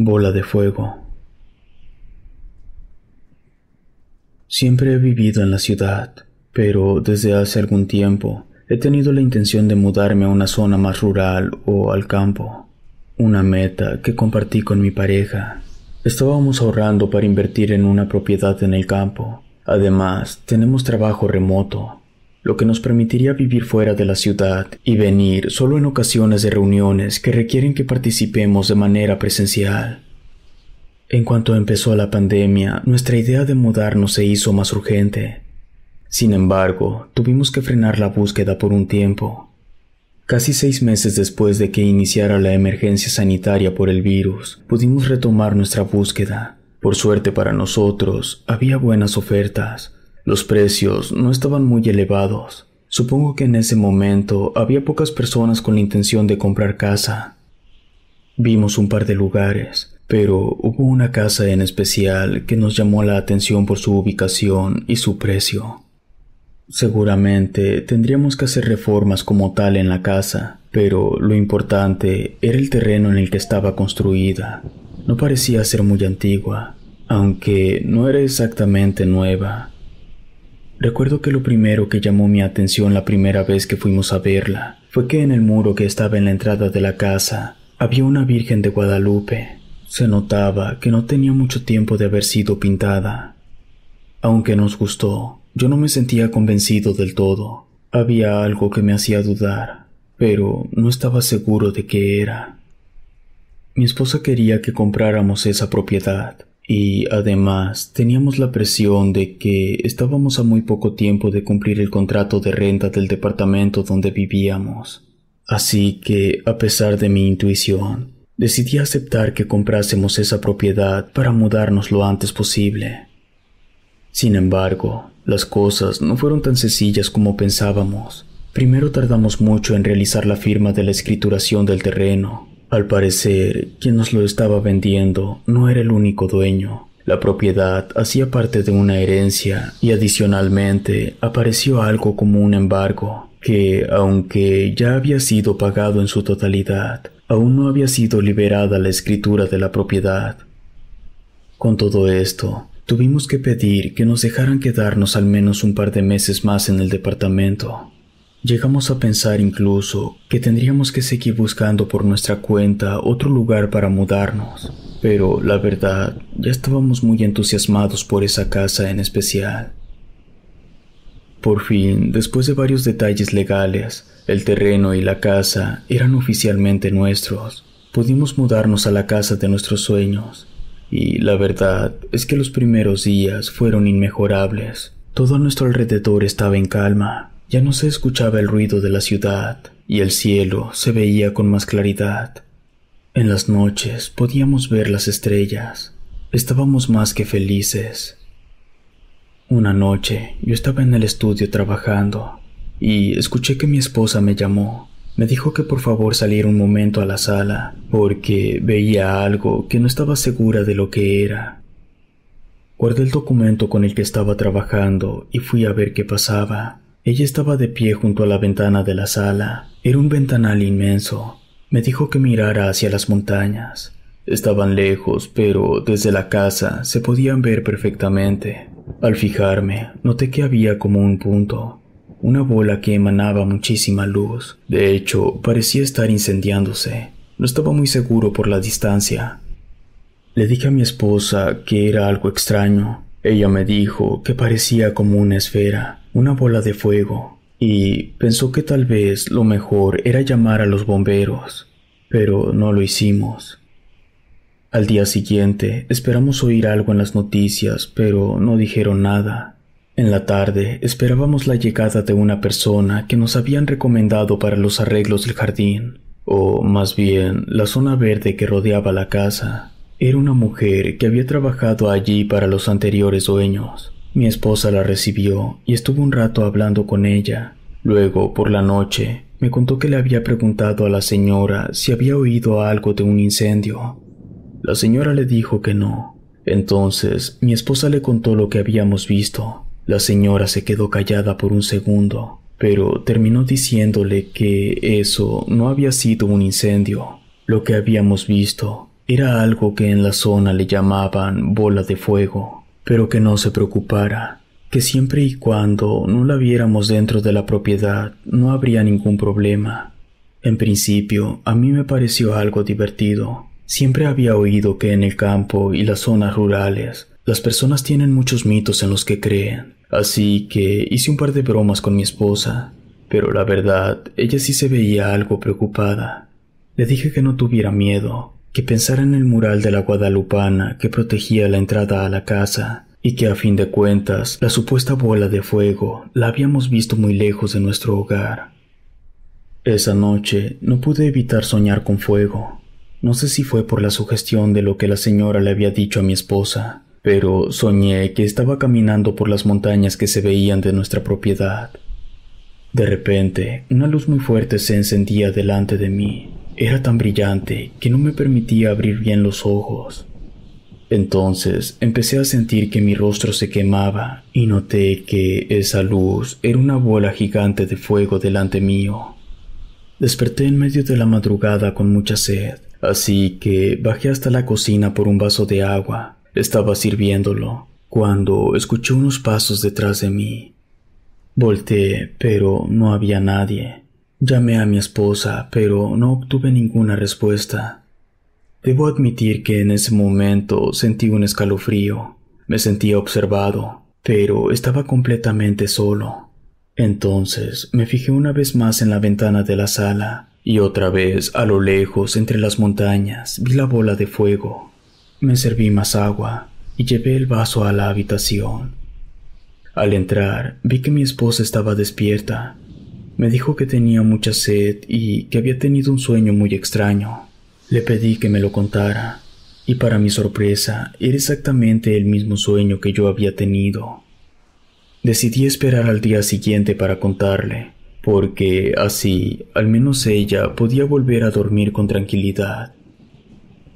Bola de fuego. Siempre he vivido en la ciudad, pero desde hace algún tiempo he tenido la intención de mudarme a una zona más rural o al campo, una meta que compartí con mi pareja. Estábamos ahorrando para invertir en una propiedad en el campo. Además, tenemos trabajo remoto, lo que nos permitiría vivir fuera de la ciudad y venir solo en ocasiones de reuniones que requieren que participemos de manera presencial. En cuanto empezó la pandemia, nuestra idea de mudarnos se hizo más urgente. Sin embargo, tuvimos que frenar la búsqueda por un tiempo. Casi seis meses después de que iniciara la emergencia sanitaria por el virus, pudimos retomar nuestra búsqueda. Por suerte para nosotros, había buenas ofertas, los precios no estaban muy elevados. Supongo que en ese momento había pocas personas con la intención de comprar casa. Vimos un par de lugares, pero hubo una casa en especial que nos llamó la atención por su ubicación y su precio. Seguramente tendríamos que hacer reformas como tal en la casa, pero lo importante era el terreno en el que estaba construida. No parecía ser muy antigua, aunque no era exactamente nueva. Recuerdo que lo primero que llamó mi atención la primera vez que fuimos a verla fue que en el muro que estaba en la entrada de la casa había una Virgen de Guadalupe. Se notaba que no tenía mucho tiempo de haber sido pintada. Aunque nos gustó, yo no me sentía convencido del todo. Había algo que me hacía dudar, pero no estaba seguro de qué era. Mi esposa quería que compráramos esa propiedad, y además teníamos la presión de que estábamos a muy poco tiempo de cumplir el contrato de renta del departamento donde vivíamos. Así que, a pesar de mi intuición, decidí aceptar que comprásemos esa propiedad para mudarnos lo antes posible. Sin embargo, las cosas no fueron tan sencillas como pensábamos. Primero tardamos mucho en realizar la firma de la escrituración del terreno, al parecer, quien nos lo estaba vendiendo no era el único dueño. La propiedad hacía parte de una herencia y adicionalmente apareció algo como un embargo que, aunque ya había sido pagado en su totalidad, aún no había sido liberada la escritura de la propiedad. Con todo esto, tuvimos que pedir que nos dejaran quedarnos al menos un par de meses más en el departamento, Llegamos a pensar incluso que tendríamos que seguir buscando por nuestra cuenta otro lugar para mudarnos, pero la verdad, ya estábamos muy entusiasmados por esa casa en especial. Por fin, después de varios detalles legales, el terreno y la casa eran oficialmente nuestros. Pudimos mudarnos a la casa de nuestros sueños, y la verdad es que los primeros días fueron inmejorables. Todo a nuestro alrededor estaba en calma, ya no se escuchaba el ruido de la ciudad y el cielo se veía con más claridad. En las noches podíamos ver las estrellas. Estábamos más que felices. Una noche yo estaba en el estudio trabajando y escuché que mi esposa me llamó. Me dijo que por favor saliera un momento a la sala porque veía algo que no estaba segura de lo que era. Guardé el documento con el que estaba trabajando y fui a ver qué pasaba. Ella estaba de pie junto a la ventana de la sala. Era un ventanal inmenso. Me dijo que mirara hacia las montañas. Estaban lejos, pero desde la casa se podían ver perfectamente. Al fijarme, noté que había como un punto, una bola que emanaba muchísima luz. De hecho, parecía estar incendiándose. No estaba muy seguro por la distancia. Le dije a mi esposa que era algo extraño. Ella me dijo que parecía como una esfera una bola de fuego y pensó que tal vez lo mejor era llamar a los bomberos, pero no lo hicimos. Al día siguiente esperamos oír algo en las noticias, pero no dijeron nada. En la tarde esperábamos la llegada de una persona que nos habían recomendado para los arreglos del jardín, o más bien la zona verde que rodeaba la casa. Era una mujer que había trabajado allí para los anteriores dueños. Mi esposa la recibió y estuvo un rato hablando con ella. Luego, por la noche, me contó que le había preguntado a la señora si había oído algo de un incendio. La señora le dijo que no. Entonces, mi esposa le contó lo que habíamos visto. La señora se quedó callada por un segundo, pero terminó diciéndole que eso no había sido un incendio. Lo que habíamos visto era algo que en la zona le llamaban bola de fuego pero que no se preocupara, que siempre y cuando no la viéramos dentro de la propiedad no habría ningún problema. En principio, a mí me pareció algo divertido. Siempre había oído que en el campo y las zonas rurales, las personas tienen muchos mitos en los que creen, así que hice un par de bromas con mi esposa, pero la verdad, ella sí se veía algo preocupada. Le dije que no tuviera miedo, que pensara en el mural de la guadalupana que protegía la entrada a la casa, y que a fin de cuentas la supuesta bola de fuego la habíamos visto muy lejos de nuestro hogar. Esa noche no pude evitar soñar con fuego. No sé si fue por la sugestión de lo que la señora le había dicho a mi esposa, pero soñé que estaba caminando por las montañas que se veían de nuestra propiedad. De repente, una luz muy fuerte se encendía delante de mí. Era tan brillante que no me permitía abrir bien los ojos. Entonces empecé a sentir que mi rostro se quemaba y noté que esa luz era una bola gigante de fuego delante mío. Desperté en medio de la madrugada con mucha sed, así que bajé hasta la cocina por un vaso de agua. Estaba sirviéndolo cuando escuché unos pasos detrás de mí. Volté, pero no había nadie. Llamé a mi esposa, pero no obtuve ninguna respuesta. Debo admitir que en ese momento sentí un escalofrío. Me sentía observado, pero estaba completamente solo. Entonces me fijé una vez más en la ventana de la sala y otra vez a lo lejos entre las montañas vi la bola de fuego. Me serví más agua y llevé el vaso a la habitación. Al entrar vi que mi esposa estaba despierta me dijo que tenía mucha sed y que había tenido un sueño muy extraño. Le pedí que me lo contara, y para mi sorpresa era exactamente el mismo sueño que yo había tenido. Decidí esperar al día siguiente para contarle, porque así al menos ella podía volver a dormir con tranquilidad.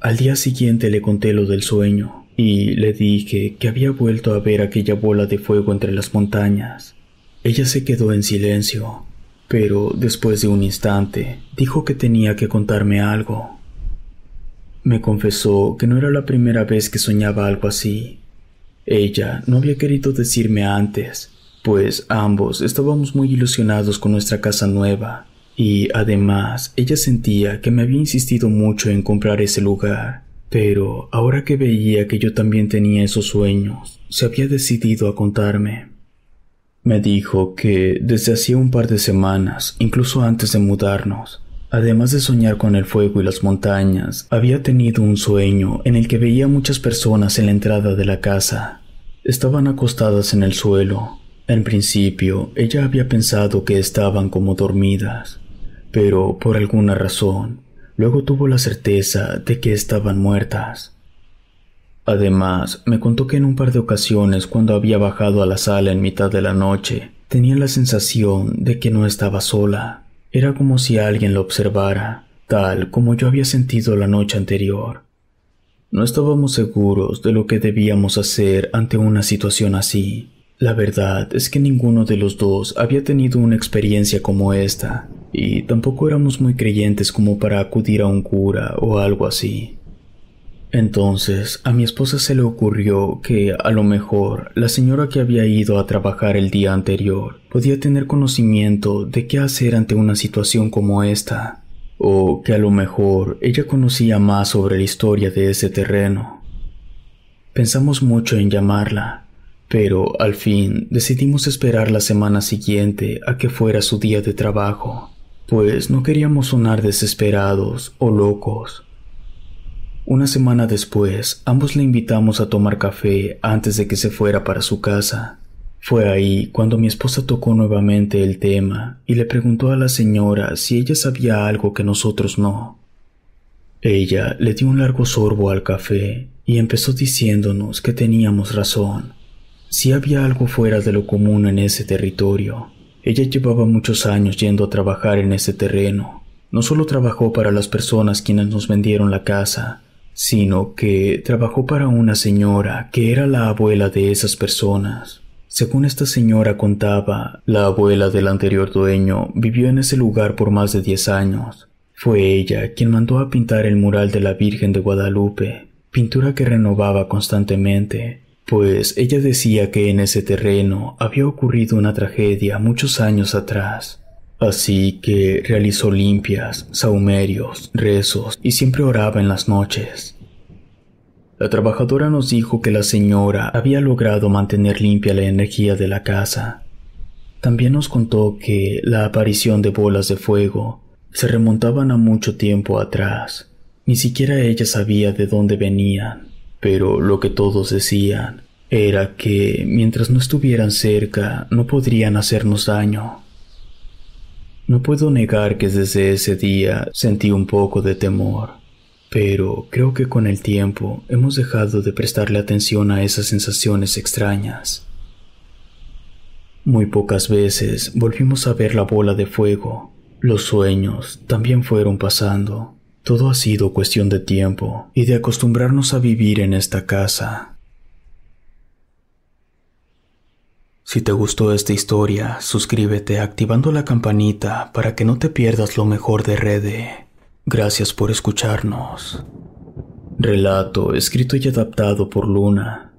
Al día siguiente le conté lo del sueño y le dije que había vuelto a ver aquella bola de fuego entre las montañas. Ella se quedó en silencio pero después de un instante dijo que tenía que contarme algo. Me confesó que no era la primera vez que soñaba algo así. Ella no había querido decirme antes, pues ambos estábamos muy ilusionados con nuestra casa nueva, y además ella sentía que me había insistido mucho en comprar ese lugar. Pero ahora que veía que yo también tenía esos sueños, se había decidido a contarme. Me dijo que desde hacía un par de semanas, incluso antes de mudarnos, además de soñar con el fuego y las montañas, había tenido un sueño en el que veía muchas personas en la entrada de la casa. Estaban acostadas en el suelo. En principio, ella había pensado que estaban como dormidas, pero por alguna razón, luego tuvo la certeza de que estaban muertas. Además, me contó que en un par de ocasiones cuando había bajado a la sala en mitad de la noche, tenía la sensación de que no estaba sola. Era como si alguien la observara, tal como yo había sentido la noche anterior. No estábamos seguros de lo que debíamos hacer ante una situación así. La verdad es que ninguno de los dos había tenido una experiencia como esta, y tampoco éramos muy creyentes como para acudir a un cura o algo así. Entonces a mi esposa se le ocurrió que a lo mejor la señora que había ido a trabajar el día anterior podía tener conocimiento de qué hacer ante una situación como esta, o que a lo mejor ella conocía más sobre la historia de ese terreno. Pensamos mucho en llamarla, pero al fin decidimos esperar la semana siguiente a que fuera su día de trabajo, pues no queríamos sonar desesperados o locos. Una semana después, ambos le invitamos a tomar café antes de que se fuera para su casa. Fue ahí cuando mi esposa tocó nuevamente el tema y le preguntó a la señora si ella sabía algo que nosotros no. Ella le dio un largo sorbo al café y empezó diciéndonos que teníamos razón. Si había algo fuera de lo común en ese territorio, ella llevaba muchos años yendo a trabajar en ese terreno. No solo trabajó para las personas quienes nos vendieron la casa, sino que trabajó para una señora que era la abuela de esas personas. Según esta señora contaba, la abuela del anterior dueño vivió en ese lugar por más de diez años. Fue ella quien mandó a pintar el mural de la Virgen de Guadalupe, pintura que renovaba constantemente, pues ella decía que en ese terreno había ocurrido una tragedia muchos años atrás Así que realizó limpias, saumerios, rezos y siempre oraba en las noches. La trabajadora nos dijo que la señora había logrado mantener limpia la energía de la casa. También nos contó que la aparición de bolas de fuego se remontaban a mucho tiempo atrás. Ni siquiera ella sabía de dónde venían, pero lo que todos decían era que mientras no estuvieran cerca no podrían hacernos daño. No puedo negar que desde ese día sentí un poco de temor, pero creo que con el tiempo hemos dejado de prestarle atención a esas sensaciones extrañas. Muy pocas veces volvimos a ver la bola de fuego. Los sueños también fueron pasando. Todo ha sido cuestión de tiempo y de acostumbrarnos a vivir en esta casa. Si te gustó esta historia, suscríbete activando la campanita para que no te pierdas lo mejor de Rede. Gracias por escucharnos. Relato escrito y adaptado por Luna.